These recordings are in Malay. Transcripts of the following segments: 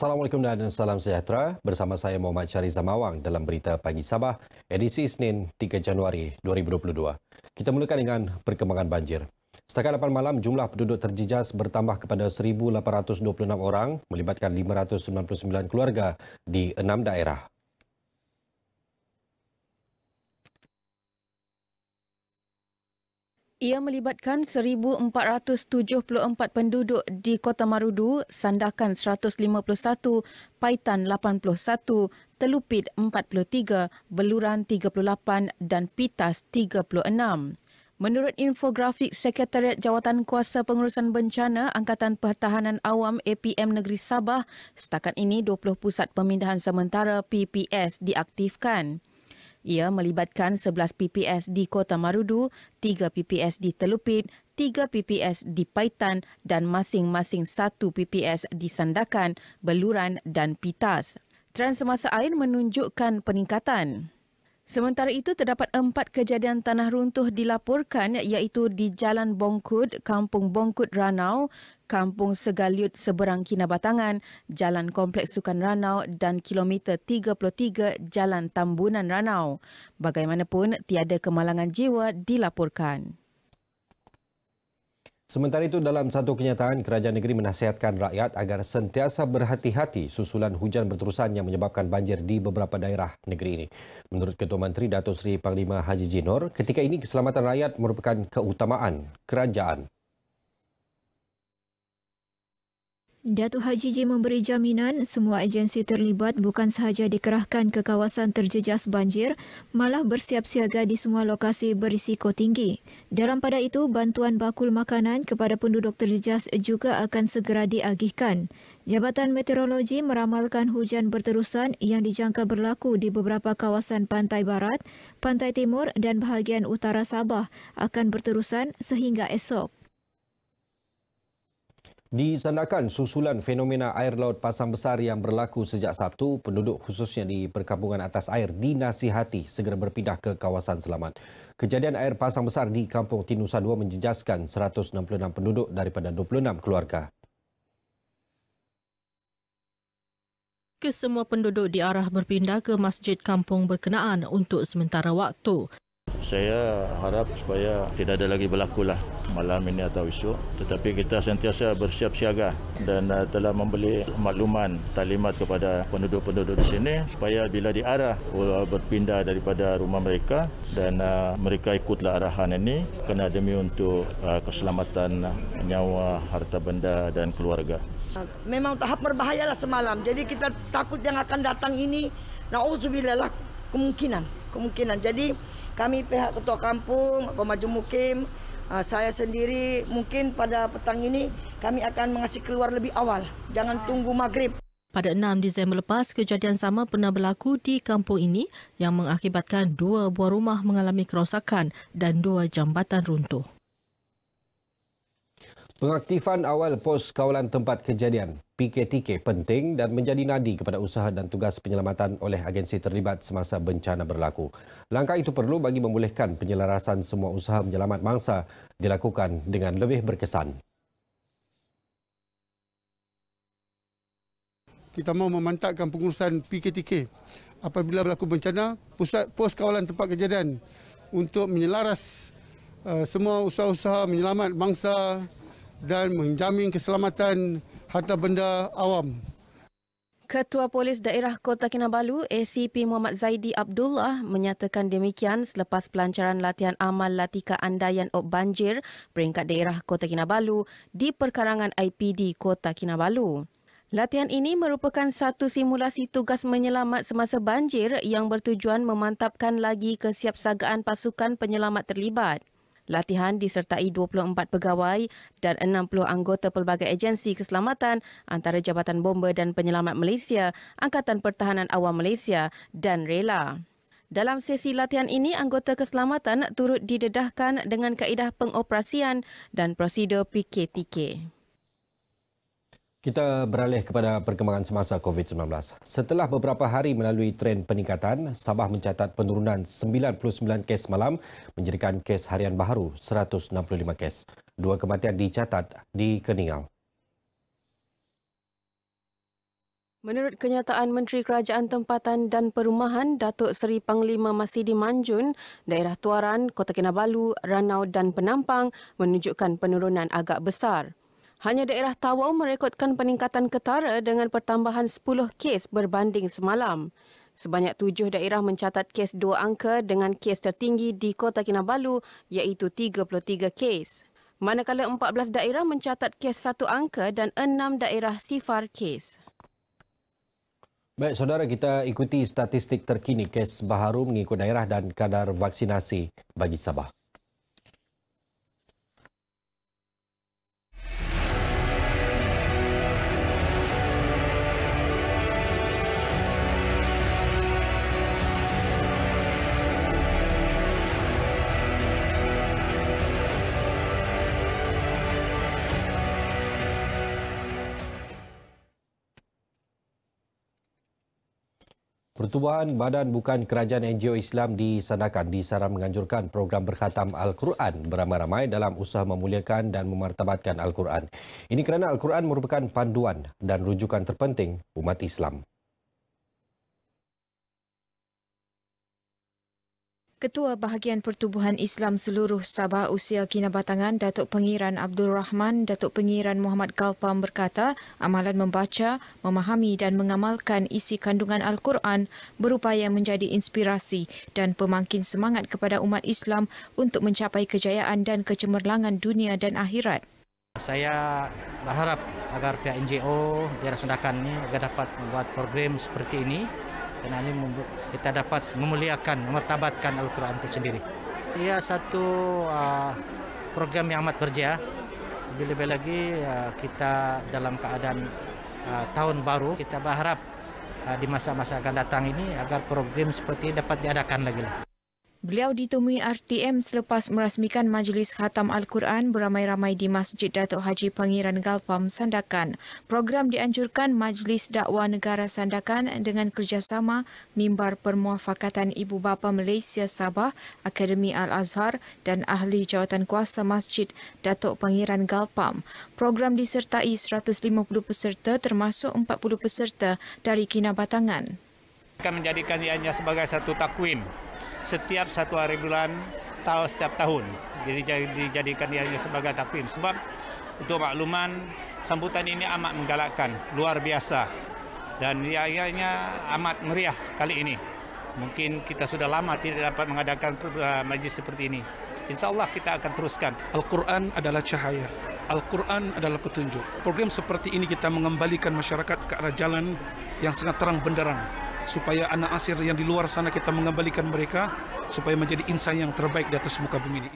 Assalamualaikum dan salam sejahtera. Bersama saya Muhammad Syariza Mawang dalam Berita Pagi Sabah, edisi Isnin 3 Januari 2022. Kita mulakan dengan perkembangan banjir. Setakat 8 malam, jumlah penduduk terjejas bertambah kepada 1,826 orang melibatkan 599 keluarga di enam daerah. Ia melibatkan 1,474 penduduk di Kota Marudu, Sandakan 151, Paitan 81, Telupit 43, Beluran 38 dan Pitas 36. Menurut infografik Sekretariat Jawatan Kuasa Pengurusan Bencana Angkatan Pertahanan Awam APM Negeri Sabah, setakat ini 20 pusat pemindahan sementara PPS diaktifkan. Ia melibatkan 11 PPS di Kota Marudu, 3 PPS di Telupit, 3 PPS di Paitan dan masing-masing 1 PPS di Sandakan, Beluran dan Pitas. Trend semasa air menunjukkan peningkatan. Sementara itu, terdapat empat kejadian tanah runtuh dilaporkan iaitu di Jalan Bongkut, Kampung Bongkut Ranau, Kampung Segaliut Seberang Kinabatangan, Jalan Kompleks Sukan Ranau dan kilometer 33 Jalan Tambunan Ranau. Bagaimanapun, tiada kemalangan jiwa dilaporkan. Sementara itu, dalam satu kenyataan, Kerajaan Negeri menasihatkan rakyat agar sentiasa berhati-hati susulan hujan berterusan yang menyebabkan banjir di beberapa daerah negeri ini. Menurut Ketua Menteri Datuk Seri Panglima Haji Jinor, ketika ini keselamatan rakyat merupakan keutamaan kerajaan. Datu Haji Ji memberi jaminan semua agensi terlibat bukan sahaja dikerahkan ke kawasan terjejas banjir, malah bersiap-siaga di semua lokasi berisiko tinggi. Dalam pada itu, bantuan bakul makanan kepada penduduk terjejas juga akan segera diagihkan. Jabatan Meteorologi meramalkan hujan berterusan yang dijangka berlaku di beberapa kawasan pantai barat, pantai timur dan bahagian utara Sabah akan berterusan sehingga esok. Disandakan susulan fenomena air laut pasang besar yang berlaku sejak Sabtu, penduduk khususnya di perkampungan atas air dinasihati segera berpindah ke kawasan selamat. Kejadian air pasang besar di kampung Tinusa 2 menjejaskan 166 penduduk daripada 26 keluarga. Kesemua penduduk diarah berpindah ke masjid kampung berkenaan untuk sementara waktu saya harap supaya tidak ada lagi berlakulah malam ini atau esok tetapi kita sentiasa bersiap siaga dan uh, telah membeli makluman talimat kepada penduduk-penduduk di sini supaya bila diarah uh, berpindah daripada rumah mereka dan uh, mereka ikutlah arahan ini kena demi untuk uh, keselamatan nyawa harta benda dan keluarga uh, memang tahap berbahayalah semalam jadi kita takut yang akan datang ini naudzubillah kemungkinan kemungkinan jadi kami pihak ketua kampung, pemaju mukim, ah, saya sendiri mungkin pada petang ini kami akan mengasih keluar lebih awal. Jangan tunggu maghrib. Pada 6 Disember lepas, kejadian sama pernah berlaku di kampung ini yang mengakibatkan dua buah rumah mengalami kerosakan dan dua jambatan runtuh. Pengaktifan awal pos kawalan tempat kejadian PKTK penting dan menjadi nadi kepada usaha dan tugas penyelamatan oleh agensi terlibat semasa bencana berlaku. Langkah itu perlu bagi membolehkan penyelarasan semua usaha penyelamat mangsa dilakukan dengan lebih berkesan. Kita mahu memantapkan pengurusan PKTK apabila berlaku bencana pusat pos kawalan tempat kejadian untuk menyelaras uh, semua usaha-usaha menyelamat bangsa dan menjamin keselamatan harta benda awam. Ketua Polis Daerah Kota Kinabalu, ACP Muhammad Zaidi Abdullah menyatakan demikian selepas pelancaran latihan amal latika andaian ob banjir peringkat daerah Kota Kinabalu di perkarangan IPD Kota Kinabalu. Latihan ini merupakan satu simulasi tugas menyelamat semasa banjir yang bertujuan memantapkan lagi kesiapsagaan pasukan penyelamat terlibat. Latihan disertai 24 pegawai dan 60 anggota pelbagai agensi keselamatan antara Jabatan Bomber dan Penyelamat Malaysia, Angkatan Pertahanan Awam Malaysia dan RELA. Dalam sesi latihan ini, anggota keselamatan turut didedahkan dengan kaedah pengoperasian dan prosedur PKTK. Kita beralih kepada perkembangan semasa COVID-19. Setelah beberapa hari melalui tren peningkatan, Sabah mencatat penurunan 99 kes malam menjadikan kes harian baharu 165 kes. Dua kematian dicatat di Keningau. Menurut kenyataan Menteri Kerajaan Tempatan dan Perumahan Datuk Seri Panglima Masidi Manjun, daerah Tuaran, Kota Kinabalu, Ranau dan Penampang menunjukkan penurunan agak besar. Hanya daerah Tawau merekodkan peningkatan ketara dengan pertambahan 10 kes berbanding semalam. Sebanyak tujuh daerah mencatat kes dua angka dengan kes tertinggi di Kota Kinabalu iaitu 33 kes. Manakala 14 daerah mencatat kes satu angka dan enam daerah sifar kes. Baik, saudara kita ikuti statistik terkini kes baharu mengikut daerah dan kadar vaksinasi bagi Sabah. Pertubuhan Badan Bukan Kerajaan NGO Islam di Sandakan disaran menganjurkan program berkhatam Al-Quran beramai-ramai dalam usaha memuliakan dan memartabatkan Al-Quran. Ini kerana Al-Quran merupakan panduan dan rujukan terpenting umat Islam. Ketua Bahagian Pertubuhan Islam Seluruh Sabah Usia Kinabatangan Datuk Pengiran Abdul Rahman Datuk Pengiran Muhammad Galpam berkata amalan membaca, memahami dan mengamalkan isi kandungan Al-Quran berupaya menjadi inspirasi dan pemangkin semangat kepada umat Islam untuk mencapai kejayaan dan kecemerlangan dunia dan akhirat. Saya berharap agar pihak NGO di Rasendakan ini agar dapat membuat program seperti ini dan ini kita dapat memuliakan, memertabatkan Al-Quran itu sendiri. Ia satu uh, program yang amat berjaya. Lebih-lebih lagi uh, kita dalam keadaan uh, tahun baru, kita berharap uh, di masa-masa akan datang ini agar program seperti ini dapat diadakan lagi. Lah. Beliau ditemui RTM selepas merasmikan Majlis Khatam Al-Quran beramai-ramai di Masjid Datuk Haji Pangiran Galpam, Sandakan. Program dianjurkan Majlis Dakwah Negara Sandakan dengan kerjasama Mimbar Permuafakatan Ibu Bapa Malaysia Sabah, Akademi Al-Azhar dan Ahli Jawatan Kuasa Masjid Datuk Pangiran Galpam. Program disertai 150 peserta termasuk 40 peserta dari Kinabatangan. Batangan akan menjadikan ianya sebagai satu takwim setiap satu hari bulan atau setiap tahun. Jadi dijadikan ianya sebagai takwim sebab itu makluman sambutan ini amat menggalakkan, luar biasa dan ianya amat meriah kali ini. Mungkin kita sudah lama tidak dapat mengadakan uh, majlis seperti ini. Insya Allah kita akan teruskan. Al-Quran adalah cahaya. Al-Quran adalah petunjuk. Program seperti ini kita mengembalikan masyarakat ke arah jalan yang sangat terang benderang supaya anak asir yang di luar sana kita mengembalikan mereka supaya menjadi insan yang terbaik di atas muka bumi ini.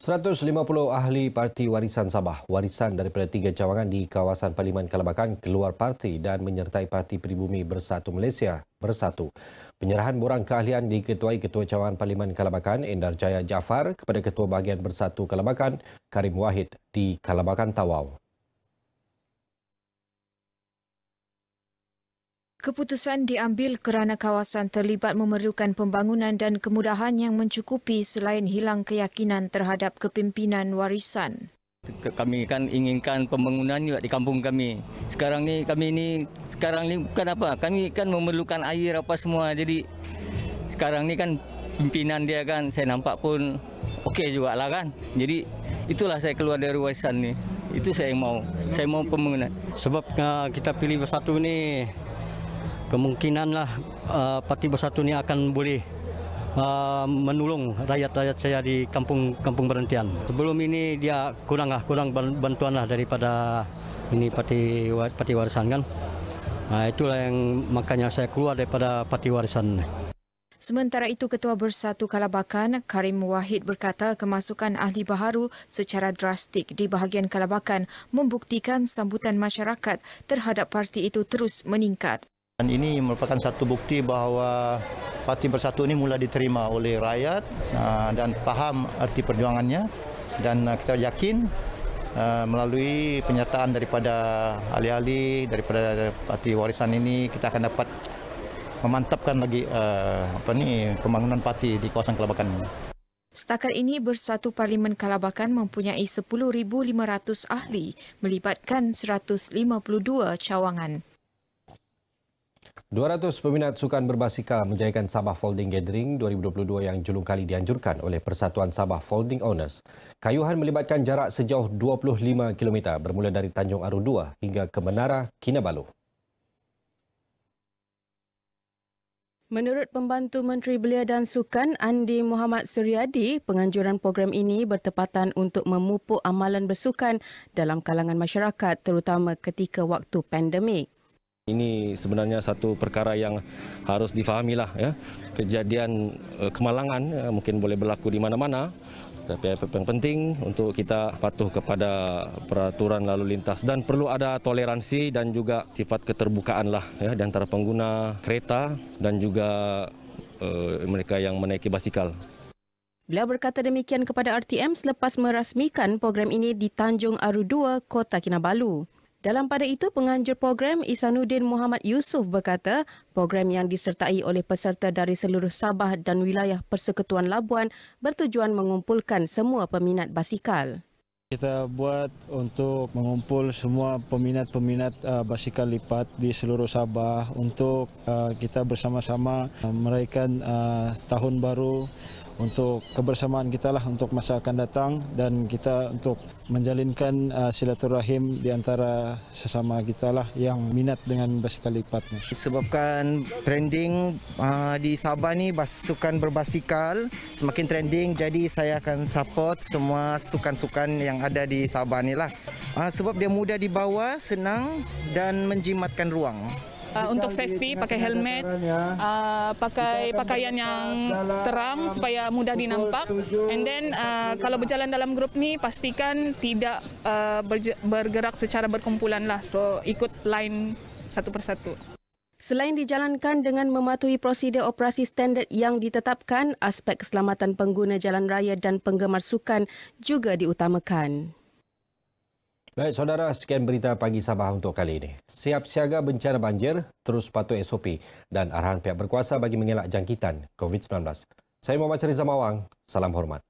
Seratus lima puluh ahli parti warisan Sabah, warisan daripada tiga cawangan di kawasan Parlimen Kelabakan keluar parti dan menyertai Parti Peribumi Bersatu Malaysia Bersatu. Penyerahan borang keahlian diketuai Ketua Cawangan Parlimen Kelabakan Endar Jaya Jafar kepada Ketua Bahagian Bersatu Kelabakan Karim Wahid di Kelabakan Tawau. Keputusan diambil kerana kawasan terlibat memerlukan pembangunan dan kemudahan yang mencukupi selain hilang keyakinan terhadap kepimpinan warisan. Kami kan inginkan pembangunan juga di kampung kami. Sekarang ni kami ini sekarang ni bukan apa, kami kan memerlukan air apa semua. Jadi sekarang ni kan pimpinan dia kan saya nampak pun okey juga lah kan. Jadi itulah saya keluar dari warisan ni. Itu saya yang mau. Saya mau pembangunan. Sebab ah, kita pilih bersatu ni, kemungkinanlah uh, Parti Bersatu ini akan boleh uh, menolong rakyat-rakyat saya di kampung-kampung berhentian. Sebelum ini dia kurang lah, kurang bantuan lah daripada ini Parti, Parti Warisan kan. Nah, itulah yang makanya saya keluar daripada Parti Warisan. Sementara itu Ketua Bersatu Kalabakan Karim Wahid berkata kemasukan ahli baharu secara drastik di bahagian Kalabakan membuktikan sambutan masyarakat terhadap parti itu terus meningkat. Dan ini merupakan satu bukti bahawa Parti Bersatu ini mula diterima oleh rakyat ah, dan faham arti perjuangannya dan ah, kita yakin ah, melalui penyertaan daripada ahli-ahli daripada parti warisan ini kita akan dapat memantapkan lagi apa ni pembangunan parti di kawasan Kelabakan. Setakat ini Bersatu Parlimen Kelabakan mempunyai 10,500 ahli melibatkan 152 cawangan. 200 peminat sukan berbasikal menjayakan Sabah Folding Gathering 2022 yang julung kali dianjurkan oleh Persatuan Sabah Folding Owners. Kayuhan melibatkan jarak sejauh 25 km bermula dari Tanjung Aru 2 hingga ke Menara Kinabalu. Menurut Pembantu Menteri Belia dan Sukan Andi Muhammad Suryadi, penganjuran program ini bertepatan untuk memupuk amalan bersukan dalam kalangan masyarakat terutama ketika waktu pandemik. Ini sebenarnya satu perkara yang harus difahamilah ya. Kejadian uh, kemalangan ya, mungkin boleh berlaku di mana-mana. Tapi yang penting untuk kita patuh kepada peraturan lalu lintas dan perlu ada toleransi dan juga sifat keterbukaan lah ya di antara pengguna kereta dan juga uh, mereka yang menaiki basikal. Beliau berkata demikian kepada RTM selepas merasmikan program ini di Tanjung Aru 2, Kota Kinabalu. Dalam pada itu, penganjur program Isanuddin Muhammad Yusuf berkata, program yang disertai oleh peserta dari seluruh Sabah dan wilayah Persekutuan Labuan bertujuan mengumpulkan semua peminat basikal. Kita buat untuk mengumpul semua peminat-peminat uh, basikal lipat di seluruh Sabah untuk uh, kita bersama-sama uh, meraihkan uh, tahun baru untuk kebersamaan kita lah untuk masa akan datang dan kita untuk menjalinkan uh, silaturahim di antara sesama kita lah yang minat dengan basikal lipat ni. Sebabkan trending uh, di Sabah ni basukan berbasikal semakin trending jadi saya akan support semua sukan-sukan yang ada di Sabah ni lah. Uh, sebab dia mudah dibawa, senang dan menjimatkan ruang uh, untuk safety pakai helmet uh, pakai pakaian yang terang supaya mudah dinampak and then uh, kalau berjalan dalam grup ni pastikan tidak uh, bergerak secara berkumpulan lah so ikut line satu persatu Selain dijalankan dengan mematuhi prosedur operasi standard yang ditetapkan, aspek keselamatan pengguna jalan raya dan penggemar sukan juga diutamakan. Baik, saudara, sekian berita pagi Sabah untuk kali ini. Siap siaga bencana banjir, terus patuh SOP dan arahan pihak berkuasa bagi mengelak jangkitan COVID-19. Saya Muhammad Syariza Awang. salam hormat.